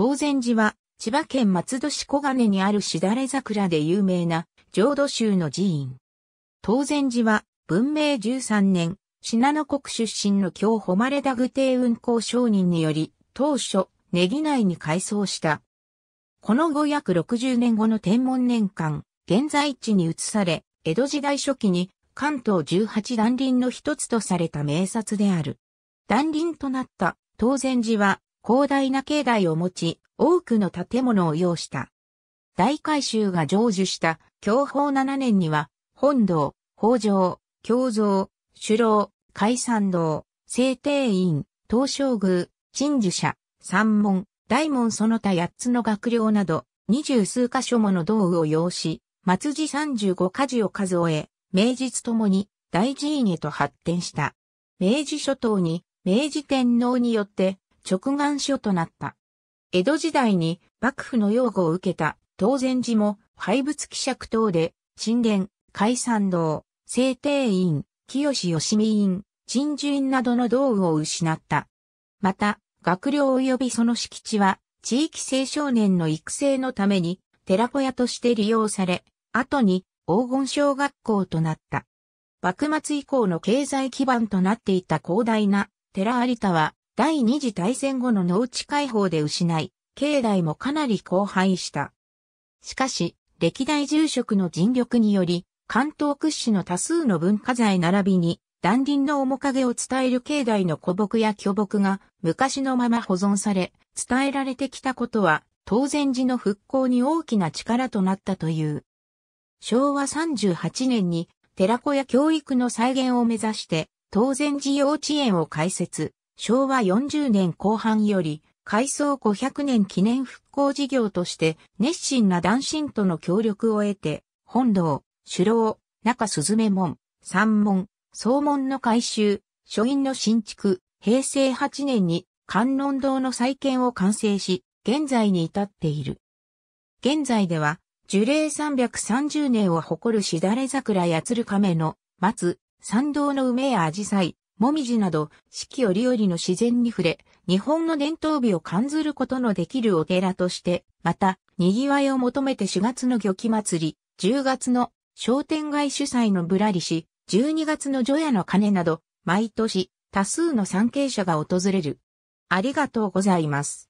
東禅寺は、千葉県松戸市小金にあるしだれ桜で有名な、浄土宗の寺院。東禅寺は、文明13年、信濃国出身の京誉田具帝運行商人により、当初、ネギ内に改装した。この後約60年後の天文年間、現在地に移され、江戸時代初期に関東18段林の一つとされた名刹である。段林となった当然寺は広大な境内を持ち、多くの建物を要した。大改修が成就した享保7年には、本堂、法上、教蔵、首楼、海山堂、聖帝院、東照宮、鎮守社、三門、大門その他八つの学寮など、二十数箇所もの道具を要し、末寺三十五家事を数え、明日ともに大寺院へと発展した。明治諸島に明治天皇によって直願書となった。江戸時代に幕府の擁護を受けた当然寺も廃仏希釈等で、神殿、海散堂、聖帝院、清吉美院、陳樹院などの道具を失った。また、学寮及びその敷地は、地域青少年の育成のために、寺小屋として利用され、後に黄金小学校となった。幕末以降の経済基盤となっていた広大な寺有田は、第二次大戦後の農地解放で失い、境内もかなり荒廃した。しかし、歴代住職の尽力により、関東屈指の多数の文化財並びに、断林の面影を伝える境内の古木や巨木が昔のまま保存され、伝えられてきたことは、当然寺の復興に大きな力となったという。昭和38年に、寺子や教育の再現を目指して、当然寺幼稚園を開設。昭和40年後半より、改装500年記念復興事業として、熱心な男神との協力を得て、本堂、首楼、中鈴目門、三門、総門の改修、書院の新築、平成8年に観音堂の再建を完成し、現在に至っている。現在では、樹齢330年を誇るしだれ桜や鶴亀の松、参道の梅や紫陽花もみじなど四季折々の自然に触れ、日本の伝統美を感ずることのできるお寺として、また、賑わいを求めて4月の漁期祭り、10月の商店街主催のぶらりし、12月の除夜の鐘など、毎年多数の参詣者が訪れる。ありがとうございます。